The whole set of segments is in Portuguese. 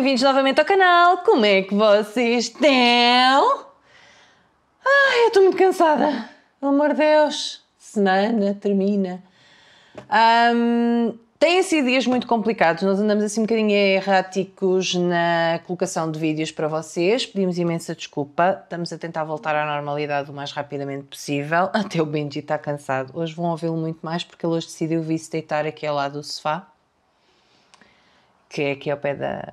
bem-vindos novamente ao canal. Como é que vocês estão? Ai, eu estou muito cansada. Pelo amor de Deus. Semana termina. Um, têm sido dias muito complicados. Nós andamos assim um bocadinho erráticos na colocação de vídeos para vocês. Pedimos imensa desculpa. Estamos a tentar voltar à normalidade o mais rapidamente possível. Até o Benji está cansado. Hoje vão ouvi-lo muito mais porque ele hoje decidiu vir-se deitar aqui ao lado do sofá que é aqui ao pé da,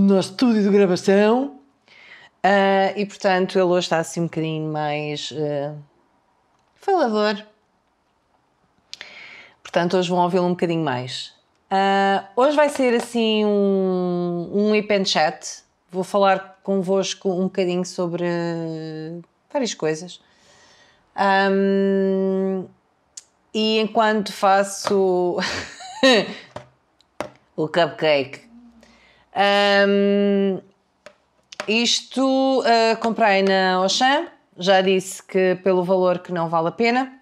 do nosso estúdio de gravação. Uh, e portanto, ele hoje está assim um bocadinho mais uh, falador. Portanto, hoje vão ouvi-lo um bocadinho mais. Uh, hoje vai ser assim um, um open chat. Vou falar convosco um bocadinho sobre várias coisas. Um, e enquanto faço o cupcake um, isto uh, comprei na Auchan, já disse que pelo valor que não vale a pena,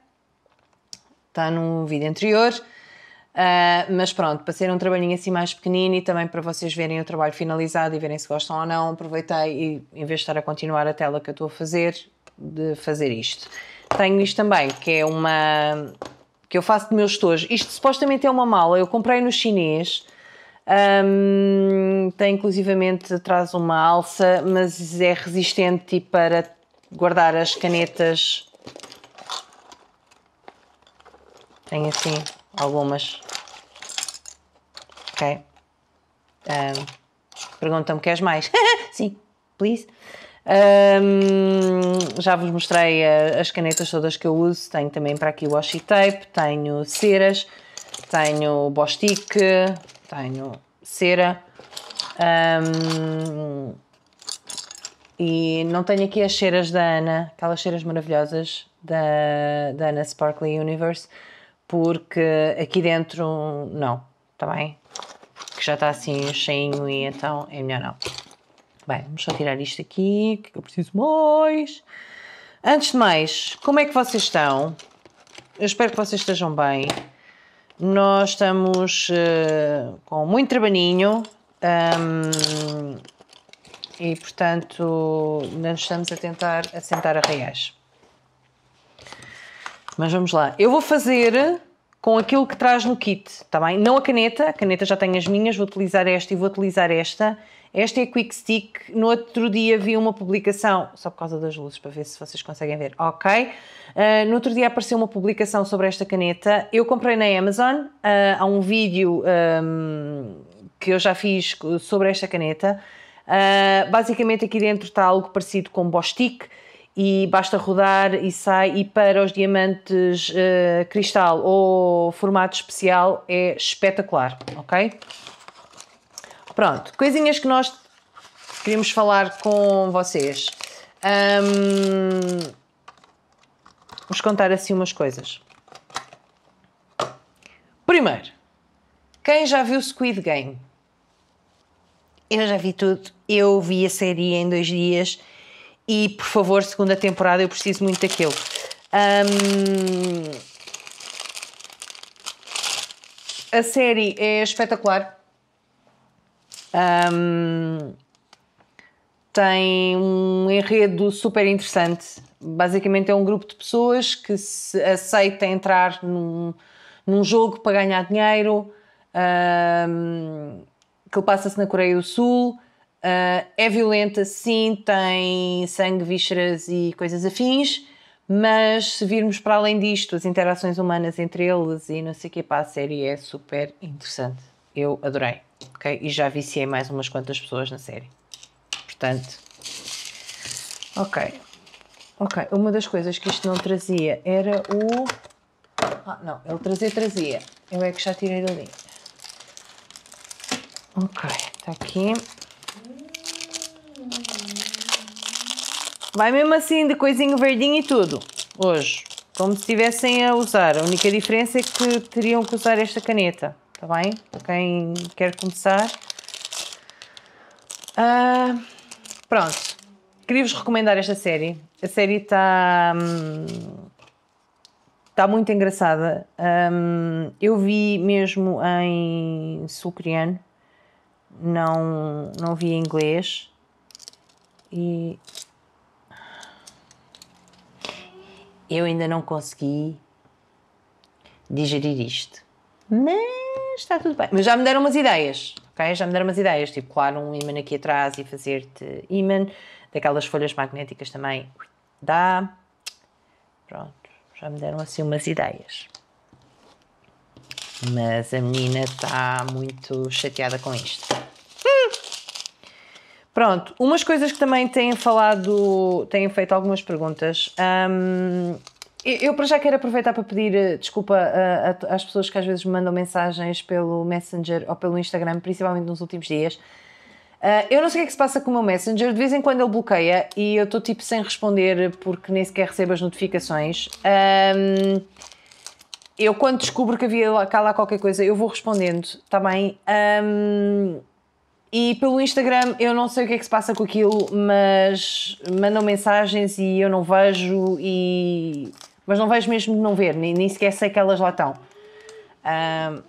está no vídeo anterior. Uh, mas pronto, para ser um trabalhinho assim mais pequenino e também para vocês verem o trabalho finalizado e verem se gostam ou não, aproveitei e em vez de estar a continuar a tela que eu estou a fazer, de fazer isto. Tenho isto também, que é uma que eu faço de meus estojos Isto supostamente é uma mala, eu comprei no chinês, um, tem inclusivamente atrás uma alça, mas é resistente e para guardar as canetas. Tem assim algumas. Ok. Um, Perguntam-me: queres mais? Sim, please. Um, já vos mostrei eh, as canetas todas que eu uso. Tenho também para aqui washi tape, tenho ceras tenho Bostic, tenho cera um, e não tenho aqui as cheiras da Ana, aquelas cheiras maravilhosas da, da Ana Sparkly Universe, porque aqui dentro não, está bem? Que já está assim cheinho e então é melhor não. Bem, vamos só tirar isto aqui, é que eu preciso mais. Antes de mais, como é que vocês estão? Eu espero que vocês estejam bem. Nós estamos uh, com muito trabalhinho um, ehm, e, portanto, não estamos a tentar assentar a reais. Mas vamos lá. Eu vou fazer com aquilo que traz no kit, está bem? Não a caneta, a caneta já tem as minhas, vou utilizar esta e vou utilizar esta. Esta é Quick Stick. No outro dia vi uma publicação, só por causa das luzes, para ver se vocês conseguem ver. Ok. Uh, no outro dia apareceu uma publicação sobre esta caneta. Eu comprei na Amazon. Uh, há um vídeo um, ah, que eu já fiz sobre esta caneta. Uh, basicamente aqui dentro está algo parecido com Bostik e basta rodar e sai e para os diamantes uh, cristal ou formato especial é espetacular, ok? Pronto, coisinhas que nós queríamos falar com vocês. Um, vamos contar assim umas coisas. Primeiro, quem já viu Squid Game? Eu já vi tudo. Eu vi a série em dois dias e, por favor, segunda temporada, eu preciso muito daquilo. Um, a série é espetacular. Um, tem um enredo super interessante. Basicamente é um grupo de pessoas que se aceita entrar num, num jogo para ganhar dinheiro, um, que passa-se na Coreia do Sul. Uh, é violenta, sim, tem sangue, vísceras e coisas afins, mas se virmos para além disto, as interações humanas entre eles e não sei o que, para a série é super interessante. Eu adorei. E já viciei mais umas quantas pessoas na série. Portanto, ok. Ok, uma das coisas que isto não trazia era o. Ah, não, ele trazia, trazia. Eu é que já tirei dali. Ok, está aqui. Vai mesmo assim de coisinho verdinho e tudo, hoje. Como se estivessem a usar. A única diferença é que teriam que usar esta caneta está bem? Quem quer começar. Uh, pronto, queria-vos recomendar esta série. A série está. Hum, está muito engraçada. Um, eu vi mesmo em sul-coreano, não, não vi em inglês. E eu ainda não consegui digerir isto. Mas está tudo bem. Mas já me deram umas ideias, ok? Já me deram umas ideias, tipo colar um imã aqui atrás e fazer-te imã. Daquelas folhas magnéticas também dá. Pronto, já me deram assim umas ideias. Mas a menina está muito chateada com isto. Hum! Pronto, umas coisas que também têm falado, têm feito algumas perguntas. Um, eu, para já, quero aproveitar para pedir eh, desculpa eh, às pessoas que às vezes me mandam mensagens pelo Messenger ou pelo Instagram, principalmente nos últimos dias. Eh, eu não sei o que é que se passa com o meu Messenger, de vez em quando ele bloqueia e eu estou tipo sem responder porque nem sequer recebo as notificações. eu, quando descubro que havia cá lá qualquer coisa, eu vou respondendo, está bem? e pelo Instagram eu não sei o que é que se passa com aquilo, mas mandam mensagens e eu não vejo e mas não vejo mesmo de não ver, nem, nem sequer sei que elas lá estão. Um...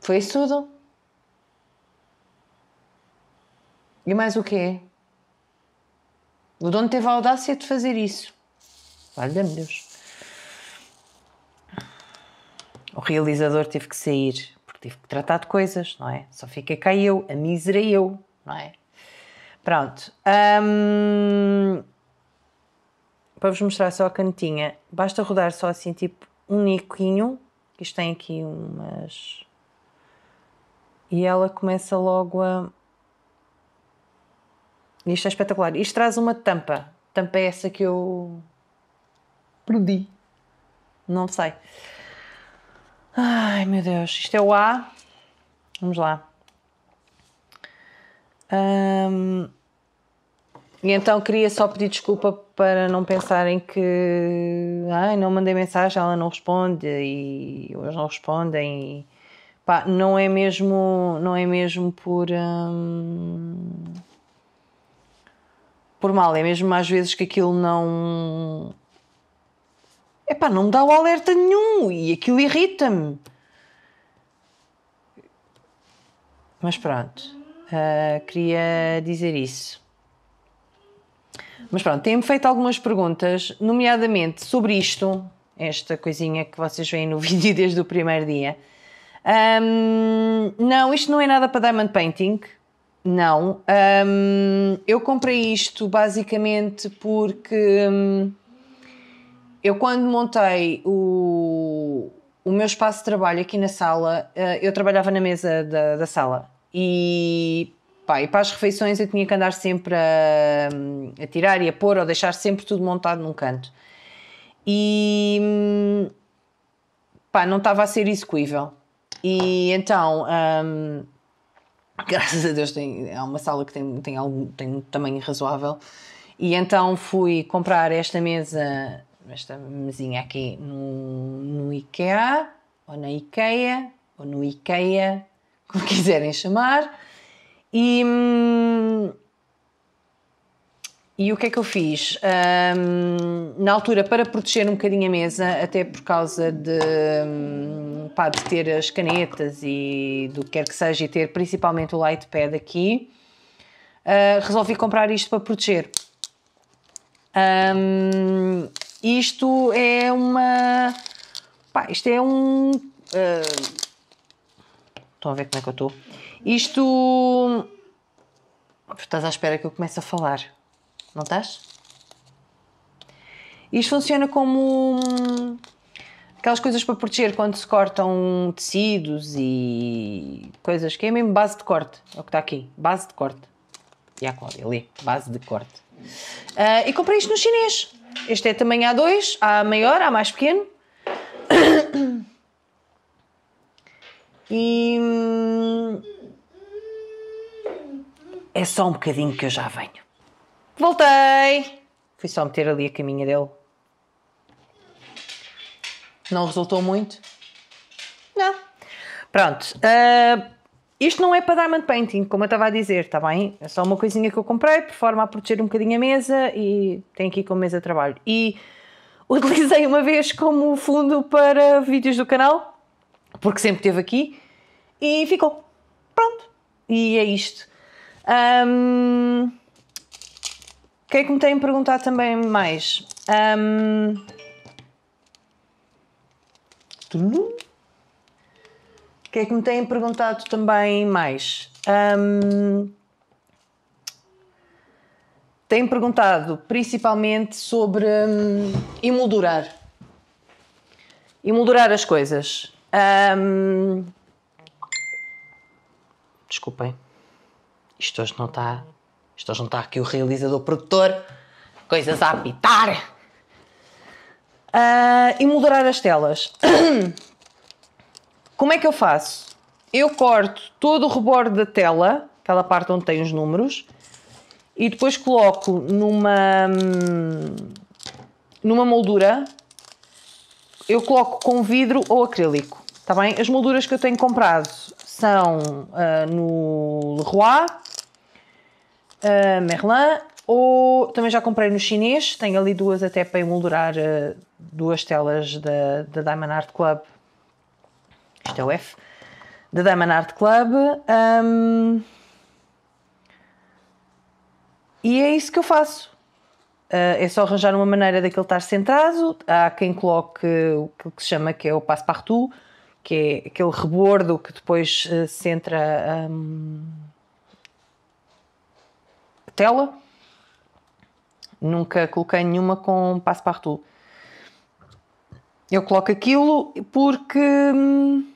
Foi isso tudo? E mais o quê? O dono teve a audácia de fazer isso. Valha-me Deus. O realizador teve que sair, porque teve que tratar de coisas, não é? Só fica cá eu, a mísera eu, não é? Pronto. Hum para vos mostrar só a canetinha, basta rodar só assim, tipo, um niquinho, que isto tem aqui umas... E ela começa logo a... Isto é espetacular. Isto traz uma tampa. Tampa é essa que eu... Perdi. Não sei. Ai, meu Deus. Isto é o A. Vamos lá. Um, e então queria só pedir desculpa para não pensarem que não mandei mensagem, ela não responde e eles não respondem. E, pá, não é mesmo, não é mesmo por hum, por mal, é mesmo às vezes que aquilo não é não me dá o alerta nenhum e aquilo irrita-me. Mas pronto, uh, queria dizer isso. Mas pronto, têm-me feito algumas perguntas, nomeadamente sobre isto, esta coisinha que vocês veem no vídeo desde o primeiro dia. Um, não, isto não é nada para diamond painting. Não. Um, eu comprei isto basicamente porque um, eu, quando montei o, o meu espaço de trabalho aqui na sala, eh, eu trabalhava na mesa da, da sala e Pá, e para as refeições eu tinha que andar sempre a, hum, a, tirar e a pôr ou deixar sempre tudo montado num canto. E hum, pá, não estava a ser execuível. E então, hum, graças a Deus, tem, é uma sala que tem, tem, algum, tem um tamanho razoável. E então fui comprar esta mesa, esta mesinha aqui, no, no IKEA, ou na IKEA, ou no IKEA, como quiserem chamar. E, hum, e o que é que eu fiz? Um, na altura, para proteger um bocadinho a mesa, até por causa de, hum, pá, de ter as canetas e do que quer que seja, e ter principalmente o light pad aqui, uh, resolvi comprar isto para proteger. Um, isto é uma. Pá, isto é um. Uh, estão a ver como é que eu estou? Isto. Estás à espera que eu comece a falar, não estás? Isto funciona como aquelas coisas para proteger quando se cortam tecidos e coisas que é mesmo base de corte. É o que está aqui, base de corte. E a Cláudia ali, base de corte. Uh, e comprei isto no chinês. Este é tamanho A2, A maior, A mais pequeno. E. Hum, é só um bocadinho que eu já venho. Voltei! Fui só meter ali a caminha dele. Não resultou muito? Não. Pronto. Uh, isto não é para diamond painting, como eu estava a dizer, está bem? É só uma coisinha que eu comprei, por forma a proteger um bocadinho a mesa e tenho aqui como mesa de trabalho. E utilizei uma vez como fundo para vídeos do canal, porque sempre esteve aqui, e ficou. Pronto. E é isto. Um, o que é que me têm perguntado também mais? Um, o que é que me têm perguntado também mais? Um, têm perguntado principalmente sobre um, emoldurar. Emoldurar as coisas. Um, desculpem isto hoje não está. Isto hoje não está aqui o realizador, o produtor, coisas a apitar. Uh, e moldurar as telas. Como é que eu faço? Eu corto todo o rebordo da tela, aquela parte onde tem os números, e depois coloco numa hum, numa moldura. Eu coloco com vidro ou acrílico, está bem? As molduras que eu tenho comprado são uh, no Leroy uh, Merlin, ou também já comprei no chinês, tenho ali duas até para emoldurar uh, duas telas da, da Diamond Art Club. Isto é o F. Da Diamond Art Club. Um, e é isso que eu faço. Uh, é só arranjar uma maneira daquele estar centrado. Há quem coloque o que se chama que é o passe-partout, que é aquele rebordo que depois uh, centra. Um, Nutella. Nunca coloquei nenhuma com passe partout Eu coloco aquilo porque hum,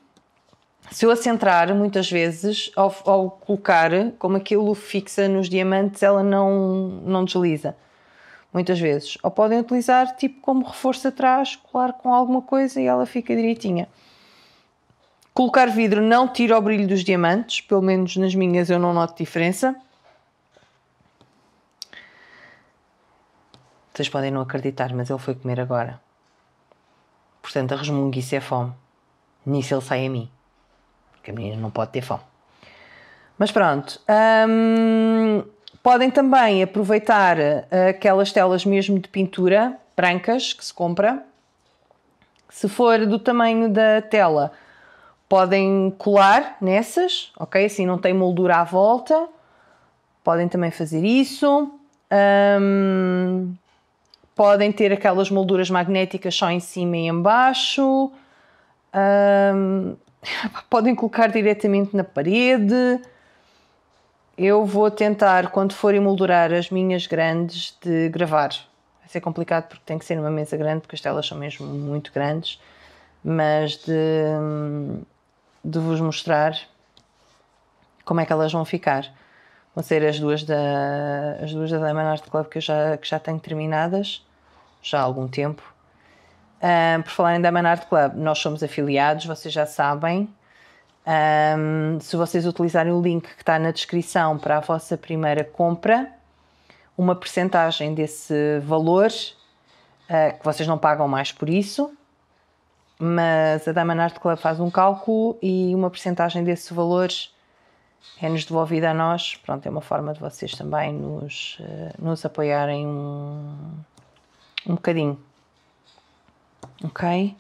se eu a centrar, muitas vezes, ao, ao, colocar, como aquilo fixa nos diamantes, ela não, não desliza. Muitas vezes. Ou podem utilizar tipo como reforço atrás, colar com alguma coisa e ela fica direitinha. Colocar vidro não tira o brilho dos diamantes, pelo menos nas minhas eu não noto diferença. Vocês podem não acreditar, mas ele foi comer agora. Portanto, a resmunguice é fome. Nisso ele sai a mim. Porque a menina não pode ter fome. Mas pronto. Hum, podem também aproveitar aquelas telas mesmo de pintura brancas que se compra. Se for do tamanho da tela, podem colar nessas, ok? Assim não tem moldura à volta. Podem também fazer isso. Hum, podem ter aquelas molduras magnéticas só em cima e em baixo, um, podem colocar diretamente na parede. Eu vou tentar, quando for emoldurar as minhas grandes, de gravar. Vai ser complicado porque tem que ser numa mesa grande, porque as telas são mesmo muito grandes, mas de, de vos mostrar como é que elas vão ficar. Vão ser as duas da, as duas da Diamond Art Club que, eu já, que já tenho terminadas já há algum tempo. Um, por falarem da Man Art Club, nós somos afiliados, vocês já sabem. Um, se vocês utilizarem o link que está na descrição para a vossa primeira compra, uma percentagem desse valor, uh, que vocês não pagam mais por isso, mas a Daman Art Club faz um cálculo e uma percentagem desse valor é-nos devolvida a nós. Pronto, é uma forma de vocês também nos, uh, nos apoiarem um, um bocadinho. Ok?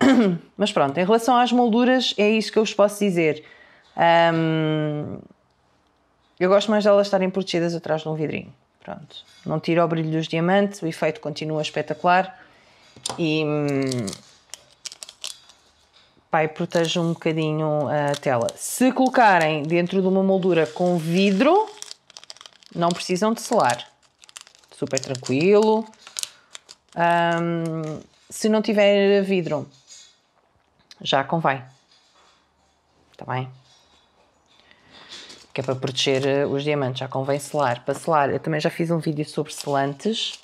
Mas pronto, em relação às molduras, é isso que eu vos posso dizer. Um, eu gosto mais delas estarem protegidas atrás de um vidrinho. Pronto. Não tira o brilho dos diamantes, o efeito continua espetacular e. Hum, pai, protege um bocadinho a tela. Se colocarem dentro de uma moldura com vidro, não precisam de selar. Super tranquilo. Um, se não tiver vidro, já convém. Está bem? Que é para proteger eh, os diamantes, já convém selar. Para selar, eu também já fiz um vídeo sobre selantes.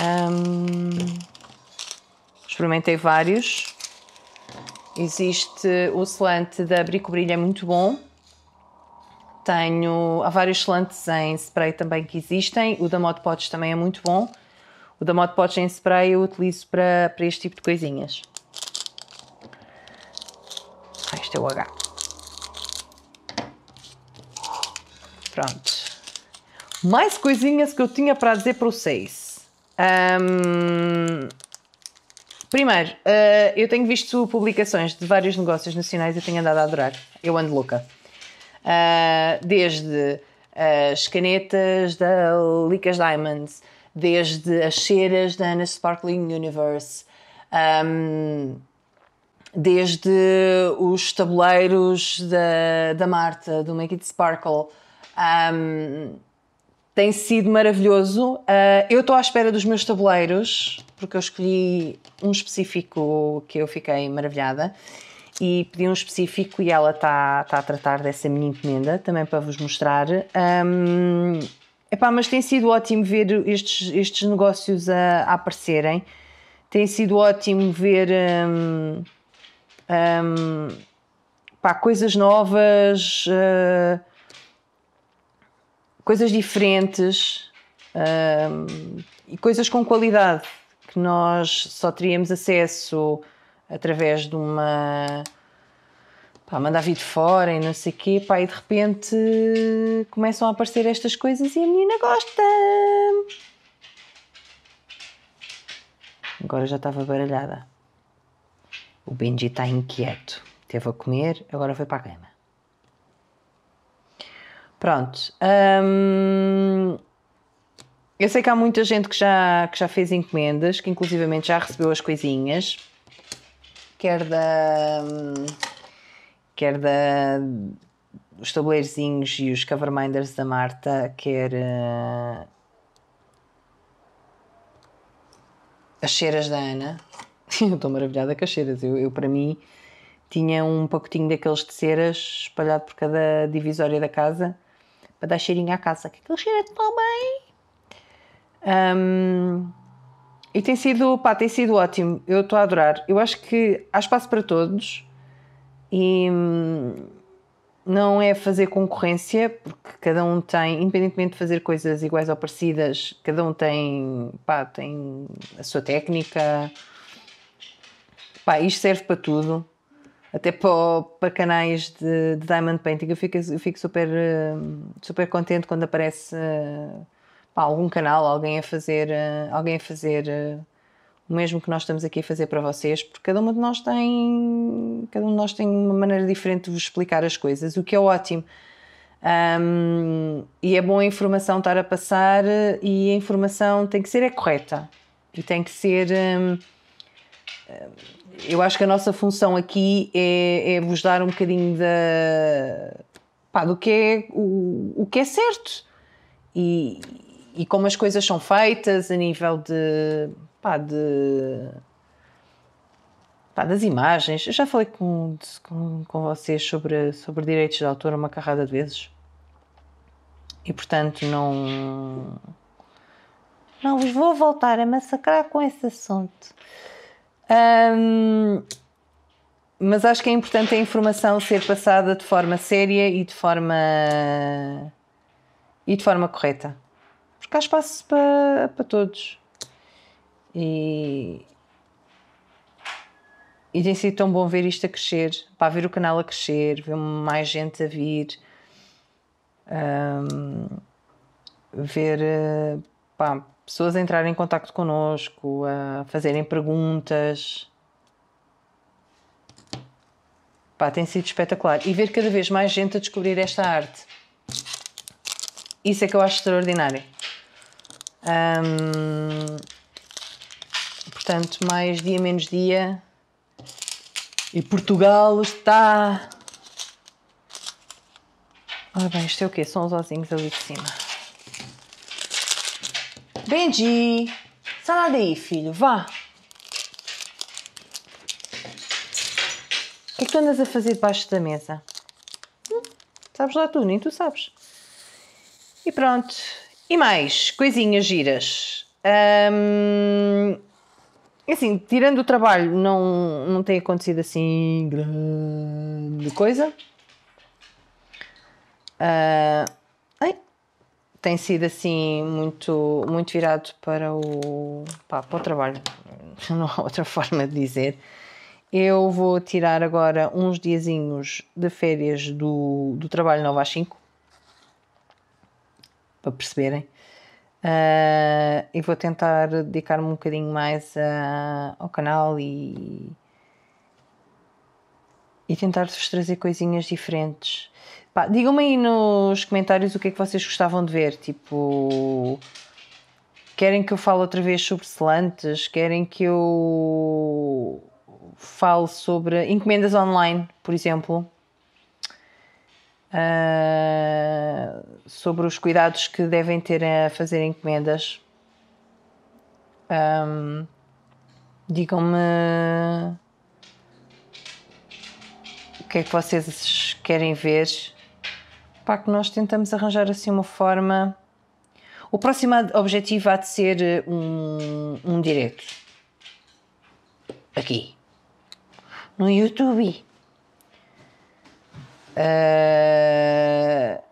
Um, experimentei vários. Existe o selante da Brico Brilho, é muito bom. Tenho, há vários selantes em spray também que existem. O da Mod Podge também é muito bom. O da Mod Podge em spray eu utilizo para, para este tipo de coisinhas. este ah, é o H. Pronto. Mais coisinhas que eu tinha para dizer para vocês. Um, primeiro, uh, eu tenho visto publicações de vários negócios nacionais e tenho andado a adorar. Eu ando louca. Uh, desde as canetas da Licas Diamonds, desde as cheiras da Anna Sparkling Universe, um, desde os tabuleiros da, da Marta, do Make It Sparkle. Um, tem sido maravilhoso. Uh, eu estou à espera dos meus tabuleiros, porque eu escolhi um específico que eu fiquei maravilhada e pedi um específico e ela está tá a tratar dessa minha encomenda também para vos mostrar. Um, Epá, mas tem sido ótimo ver estes, estes negócios a, a aparecerem. Tem sido ótimo ver hum, hum pá, coisas novas, uh, coisas diferentes hum, e coisas com qualidade que nós só teríamos acesso através de uma pá, mandar vir de fora e não sei o quê, pá, e de repente eh, começam a aparecer estas coisas e a menina gosta. Agora já estava baralhada. O Benji está inquieto. Teve a comer, agora foi para a cama. Pronto. Hum, eu sei que há muita gente que já, que já fez encomendas, que inclusivamente já recebeu as coisinhas, quer da. Hum, quer da os tabuleirozinhos e os coverminders da Marta, quer uh, as cheiras da Ana. eu estou maravilhada com as cheiras. Eu, eu, para mim, tinha um pacotinho daqueles de ceras espalhado por cada divisória da casa para dar cheirinho à casa. Que aquele cheiro é tão bem! Um, e tem sido, pá, tem sido ótimo. Eu estou a adorar. Eu acho que há espaço para todos e hum, não é fazer concorrência, porque cada um tem, independentemente de fazer coisas iguais ou parecidas, cada um tem, pá, tem a sua técnica. Pá, isto serve para tudo. Até para, para canais de, de, Diamond Painting, eu fico, eu fico super, hum, super contente quando aparece pá, algum canal, alguém a fazer, alguém a fazer o mesmo que nós estamos aqui a fazer para vocês, porque cada uma de nós tem, cada um de nós tem uma maneira diferente de vos explicar as coisas, o que é ótimo. Um, e é bom a informação estar a passar e a informação tem que ser é correta e tem que ser. Um, eu acho que a nossa função aqui é, é vos dar um bocadinho da, pá, do que é, o, o que é certo e, e como as coisas são feitas a nível de pá, de pá, das imagens. Eu já falei com, com, com vocês sobre, sobre direitos de autor uma carrada de vezes e portanto não não vos vou voltar a massacrar com esse assunto. Um, mas acho que é importante a informação ser passada de forma séria e de forma e de forma correta. Porque há espaço para, para todos. E, e tem sido tão bom ver isto a crescer, para ver o canal a crescer, ver mais gente a vir, um, ver pá, pessoas a entrarem em contato connosco, a fazerem perguntas. Pá, tem sido espetacular. E ver cada vez mais gente a descobrir esta arte. Isso é que eu acho extraordinário. Um, Portanto, mais dia menos dia. E Portugal está. Ora bem, isto é o quê? São os ozinhos ali de cima. Benji! Sai daí, filho, vá! O que é que tu andas a fazer debaixo da mesa? Hum, sabes lá tu, nem tu sabes. E pronto. E mais coisinhas giras. Hum, é assim, tirando o trabalho, não, não tem acontecido assim grande coisa. Uh, ai, tem sido assim muito, muito virado para o, pá, para o trabalho. Não há outra forma de dizer. Eu vou tirar agora uns diazinhos de férias do, do trabalho 9 às 5 para perceberem. Uh, e vou tentar dedicar-me um bocadinho mais ao canal e, e tentar-vos trazer coisinhas diferentes. digam-me aí nos comentários o que é que vocês gostavam de ver. Tipo, querem que eu fale outra vez sobre selantes? Querem que eu fale sobre encomendas online, por exemplo? uh, sobre os cuidados que devem ter a fazer encomendas. Um, ah, Digam-me o que é que vocês querem ver. para que nós tentamos arranjar assim uma forma. O próximo objetivo há de ser eh, um, um direto. Aqui. No YouTube. Uh,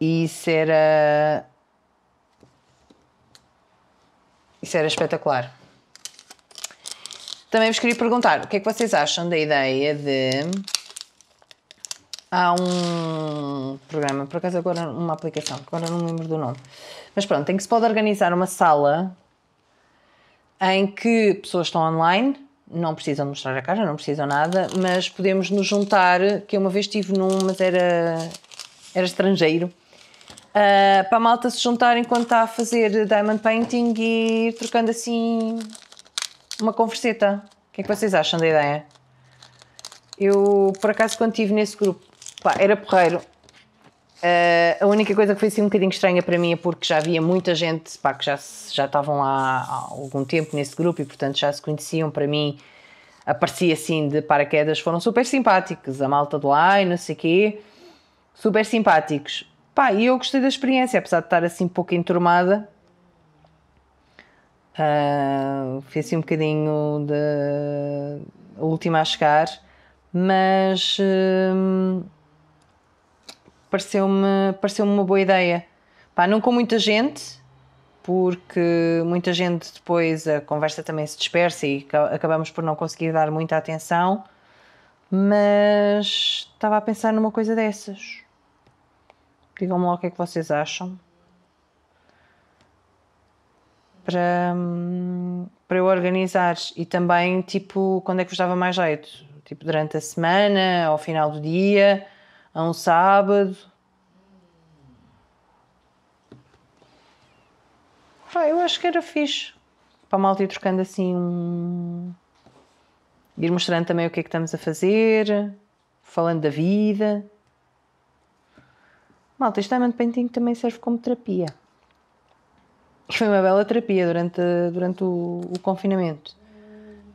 isso era. Isso era espetacular. Também vos queria perguntar o que é que vocês acham da ideia de. Há um programa, por acaso agora uma aplicação, agora não me lembro do nome. Mas pronto, em que se pode organizar uma sala em que pessoas estão online não precisam mostrar a casa, não precisam nada, mas podemos nos juntar, que eu uma vez estive num, mas era, era estrangeiro, uh, para a malta se juntar enquanto está a fazer diamond painting e ir trocando assim uma converseta. O que é que vocês acham da ideia? Eu, por acaso, quando estive nesse grupo, pá, era porreiro, Uh, a única coisa que foi assim um bocadinho estranha para mim é porque já havia muita gente pá, que já, já estavam lá há algum tempo nesse grupo e, portanto, já se conheciam. Para mim, aparecia assim de paraquedas, foram super simpáticos, a malta do lá e não sei quê, super simpáticos. Pá, e eu gostei da experiência, apesar de estar assim pouco enturmada. Uh, assim um bocadinho de a última a chegar, mas. Uh, pareceu-me pareceu uma boa ideia. Pá, não com muita gente, porque muita gente depois a conversa também se dispersa e acabamos por não conseguir dar muita atenção, mas estava a pensar numa coisa dessas. Digam-me lá o que é que vocês acham. Para, para eu organizar e também, tipo, quando é que vos dava mais jeito? Tipo, durante a semana, ao final do dia a é um sábado. Pá, eu acho que era fixe. Para a malta ir trocando assim um. ir mostrando também o que é que estamos a fazer, falando da vida. Malta, este diamante painting também serve como terapia. foi uma bela terapia durante, durante o, o confinamento.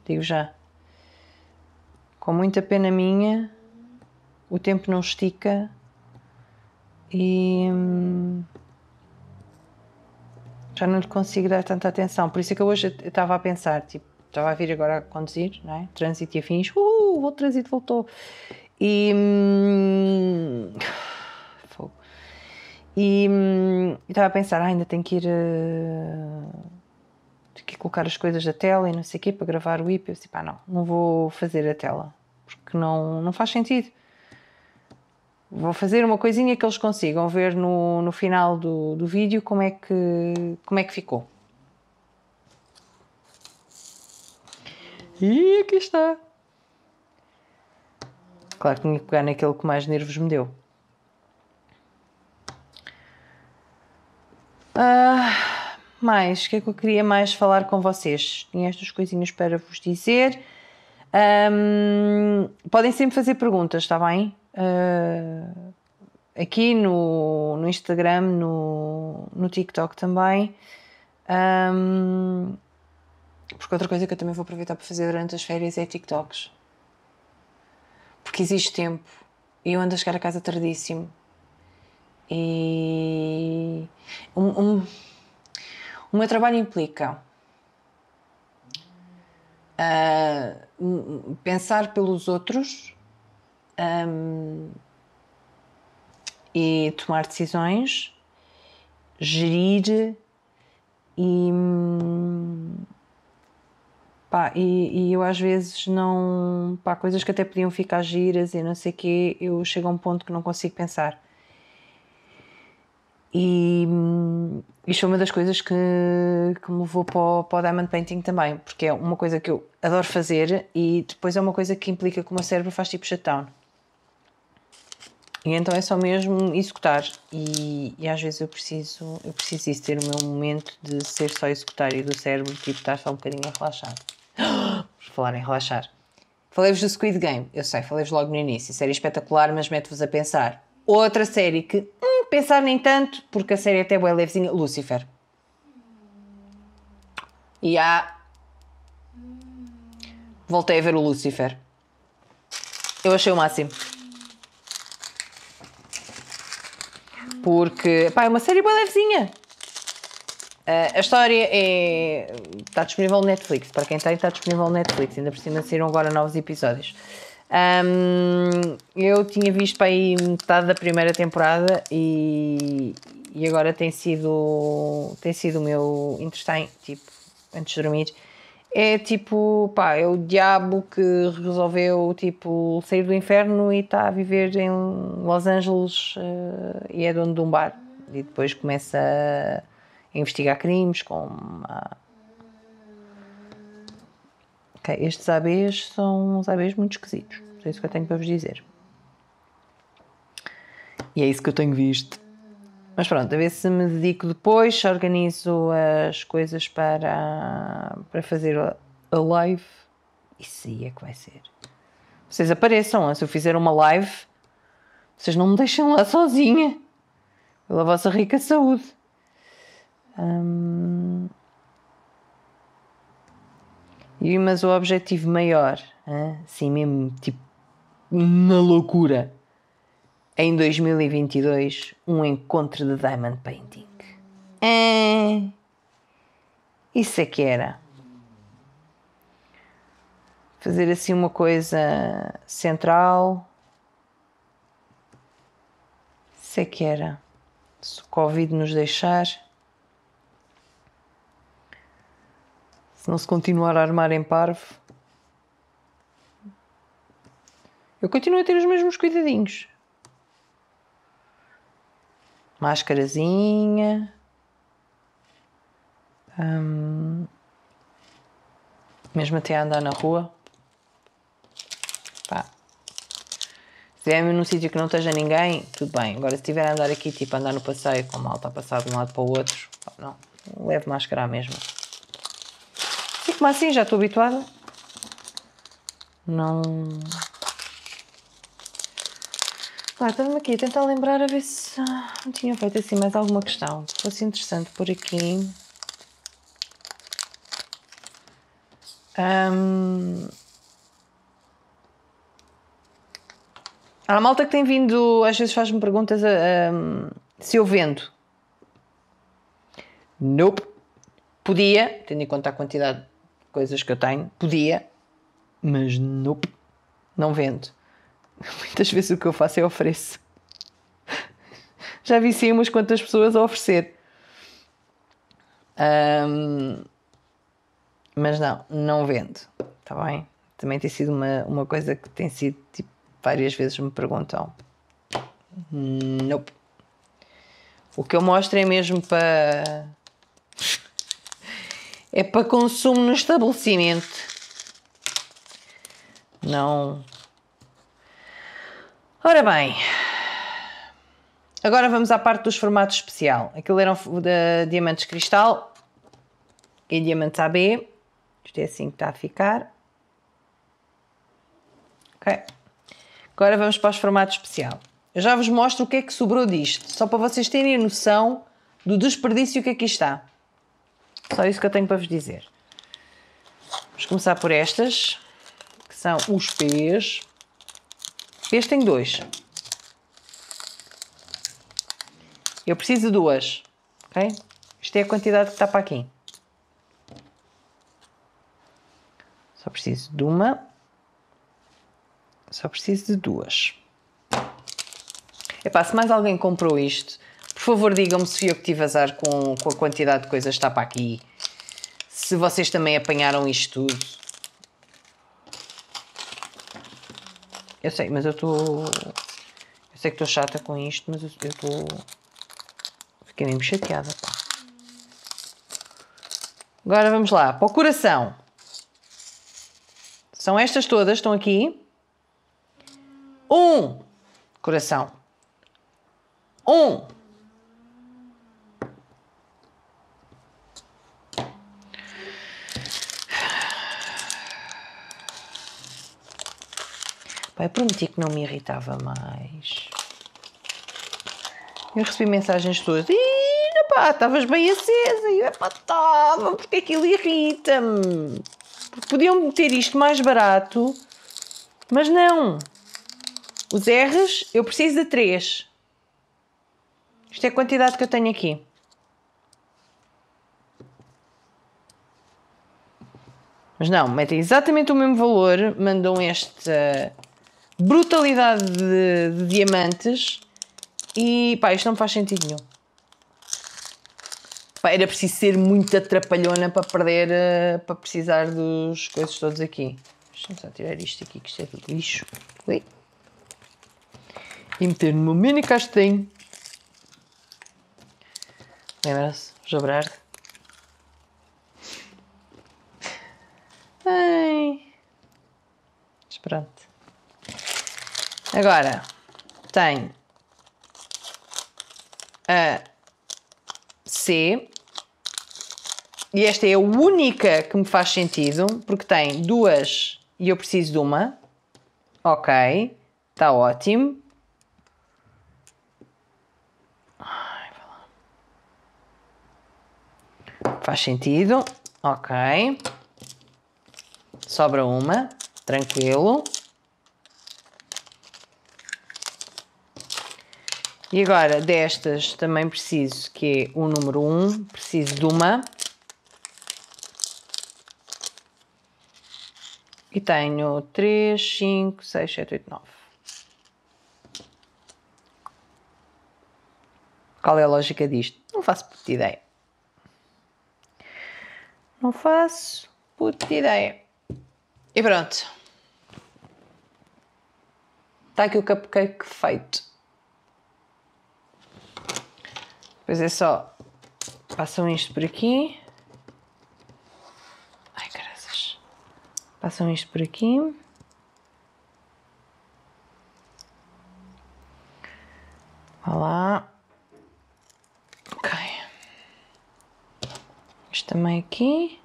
Digo já. Com muita pena minha, o tempo não estica e hum, já não lhe consigo dar tanta atenção. Por isso é que hoje eu estava a pensar, tipo, estava a vir agora a conduzir, não é? Trânsito e afins, uh, o trânsito voltou. E. Hum, fogo. E hum, estava a pensar, ah, ainda tenho que ir. Uh, tenho que colocar as coisas da tela e não sei o quê para gravar o IP. Eu disse, pá, não, não vou fazer a tela porque não, não faz sentido vou fazer uma coisinha que eles consigam ver no, no final do, do vídeo como é, que, como é que ficou. E aqui está. Claro que tinha que pegar naquele que mais nervos me deu. Ah, mais, o que é que eu queria mais falar com vocês? Tinha estas coisinhas para vos dizer. Um, podem sempre fazer perguntas, está bem? uh, aqui no, no Instagram, no, no TikTok também. Um, porque outra coisa que eu também vou aproveitar para fazer durante as férias é TikToks. Porque existe tempo. E eu ando a chegar a casa tardíssimo. E. Um, um, o meu trabalho implica. Uh, pensar pelos outros um, e tomar decisões, gerir e, pá, e, e, eu às vezes não. Pá, coisas que até podiam ficar giras e não sei o eu chego a um ponto que não consigo pensar. E isto foi é uma das coisas que, que me levou para o, para o Diamond Painting também, porque é uma coisa que eu adoro fazer e depois é uma coisa que implica que o meu cérebro faz tipo shutdown. E então é só mesmo executar. E, e, às vezes eu preciso, eu preciso isso, ter o meu momento de ser só executar e do cérebro, tipo, estar só um bocadinho a relaxar. Por falar em relaxar. Falei-vos do Squid Game, eu sei, falei-vos logo no início. Série espetacular, mas mete-vos a pensar. Outra série que, hum, pensar nem tanto, porque a série é até é bem levezinha, Lucifer. E há. Voltei a ver o Lucifer. Eu achei o máximo. Porque, pá, é uma série boa levezinha. Uh, a história é. Está disponível no Netflix. Para quem tem, está disponível no Netflix. Ainda por cima saíram agora novos episódios. Um, eu tinha visto para aí metade da primeira temporada e, e agora tem sido, tem sido o meu entretém, tipo, antes de dormir é tipo, pá, é o diabo que resolveu, tipo, sair do inferno e está a viver em Los Angeles uh, e é dono de um bar. E depois começa a investigar crimes com uma... Ok, estes ABs são uns ABs muito esquisitos. É isso que eu tenho para vos dizer. E é isso que eu tenho visto. Mas pronto, a ver se me dedico depois, se organizo as coisas para, para fazer a live. Isso aí é que vai ser. Vocês apareçam, se eu fizer uma live, vocês não me deixam lá sozinha. Pela vossa rica saúde. Hum... E, mas o objetivo maior, hein? assim mesmo, tipo, na loucura em 2022 um encontro de diamond painting. É... Isso é que era. Fazer assim uma coisa central. Isso é que era. Se o Covid nos deixar. Se não se continuar a armar em parvo. Eu continuo a ter os mesmos cuidadinhos máscarazinha. Um, mesmo até andar na rua. Pá. Se estiver num sítio que não esteja ninguém, tudo bem. Agora, se estiver a andar aqui, tipo, andar no passeio, com mal está a passar de um lado para o outro, pá, não. Leve máscara à mesma. E como assim, já estou habituada. Não. Claro, estava-me aqui a tentar lembrar a ver se tinha feito assim mais alguma questão Se fosse interessante por aqui. Um... Há malta que tem vindo, às vezes faz-me perguntas se eu vendo. Nope. Podia, tendo em conta a quantidade de coisas que eu tenho, podia, mas nope. Não vendo. Muitas vezes o que eu faço é ofereço. Já vi sim umas quantas pessoas a oferecer. Um, mas não, não vendo, está bem? Também tem sido uma, uma coisa que tem sido, tipo, várias vezes me perguntam. Nope. O que eu mostro é mesmo para. É para consumo no estabelecimento. Não, Ora bem, agora vamos à parte dos formatos especial. Aquilo eram de diamantes cristal e diamantes AB. Isto é assim que está a ficar. Ok. Agora vamos para os formatos especial. Eu já vos mostro o que é que sobrou disto, só para vocês terem a noção do desperdício que aqui está. Só isso que eu tenho para vos dizer. Vamos começar por estas, que são os P's. Este tem dois. Eu preciso de duas. Ok? Isto é a quantidade que está para aqui. Só preciso de uma. Só preciso de duas. Epá, se mais alguém comprou isto, por favor digam-me se fui eu que tive azar com, com a quantidade de coisas que está para aqui. Se vocês também apanharam isto tudo. Eu sei, mas eu estou. Eu sei que estou chata com isto, mas eu estou. Fiquei mesmo chateada, pá. Agora vamos lá, para o coração. São estas todas, estão aqui. Um coração. Um pai. Prometi que não me irritava mais. Eu recebi mensagens todas. Ih, pá, estavas bem acesa. E eu, estava, porque aquilo é irrita-me. podiam meter isto mais barato, mas não. Os R's, eu preciso de 3. Isto é a quantidade que eu tenho aqui. Mas não, metem exatamente o mesmo valor, mandam este brutalidade de, de diamantes e pá, isto não me faz sentido nenhum. Pá, era preciso ser muito atrapalhona para perder, eh, para precisar dos coisas todos aqui. Deixa-me só tirar isto aqui, que isto é tudo lixo. Ui. E meter no meu mini castanho. Lembra-se? Jabrar. Ai. Mas pronto. Agora tenho a C e esta é a única que me faz sentido porque tem duas e eu preciso de uma. Ok, está ótimo. Faz sentido. Ok. Sobra uma. Tranquilo. E agora destas também preciso, que é o número 1, preciso de uma. E tenho 3, 5, 6, 7, 8, 9. Qual é a lógica disto? Não faço puta ideia. Não faço puta ideia. E pronto. Está aqui o cupcake feito. pois é só. Passam isto por aqui. Ai, graças. Passam isto por aqui. Vá lá. Ok. Isto também aqui.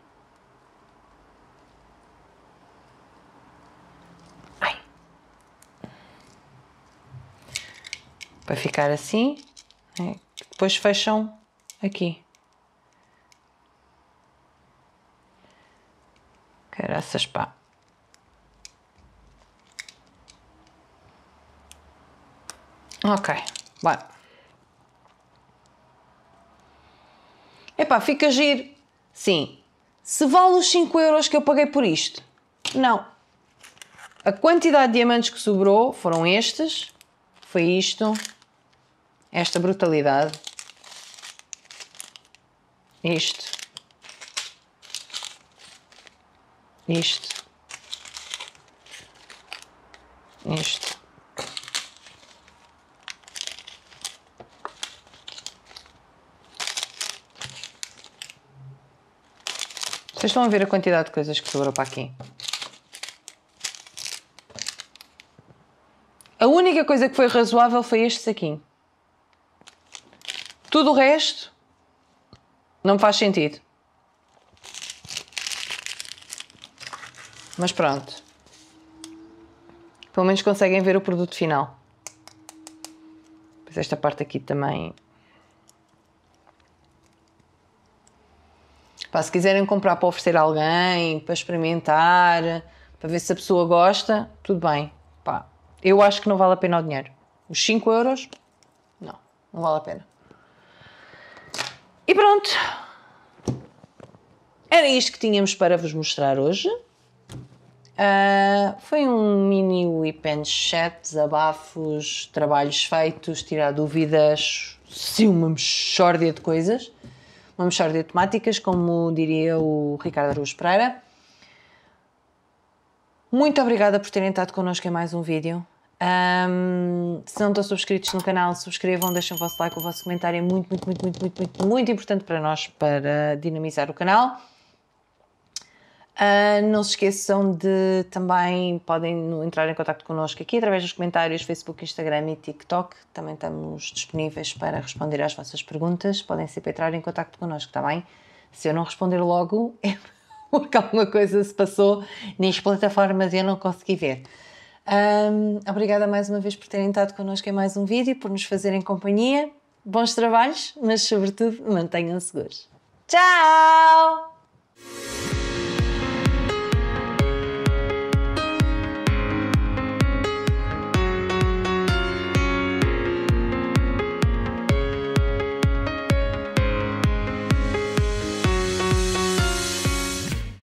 Para ficar assim. Né? Depois fecham aqui. Caraças pá. Ok, vai. Epá, fica giro. Sim. Se vale os 5 euros que eu paguei por isto? Não. A quantidade de diamantes que sobrou foram estes. Foi isto. Esta brutalidade isto, isto, isto. Vocês estão a ver a quantidade de coisas que sobrou para aqui? A única coisa que foi razoável foi este saquinho. Tudo o resto não faz sentido. Mas pronto. Pelo menos conseguem ver o produto final. Pois esta parte aqui também. Pá, se quiserem comprar para oferecer a alguém, para experimentar, para ver se a pessoa gosta, tudo bem. Pá, eu acho que não vale a pena o dinheiro. Os 5 euros, não, não vale a pena. E pronto. Era isto que tínhamos para vos mostrar hoje. Uh, foi um mini whip and chat, desabafos, trabalhos feitos, tirar dúvidas, sim, uma mexórdia de coisas, uma mexórdia de temáticas, como diria o Ricardo Aruz Pereira. Muito obrigada por terem estado connosco em mais um vídeo. Um, se não estão subscritos no canal, subscrevam, deixem o vosso like, o vosso comentário é muito, muito, muito, muito, muito, muito, muito importante para nós para dinamizar o canal. Uh, não se esqueçam de também podem entrar em contato connosco aqui através dos comentários Facebook, Instagram e TikTok. Também estamos disponíveis para responder às vossas perguntas. Podem sempre entrar em contato connosco também. Tá se eu não responder logo, é porque alguma coisa se passou nas plataformas e eu não consegui ver. Um, obrigada mais uma vez por terem estado connosco em mais um vídeo, por nos fazerem companhia. Bons trabalhos, mas sobretudo mantenham seguros. Tchau!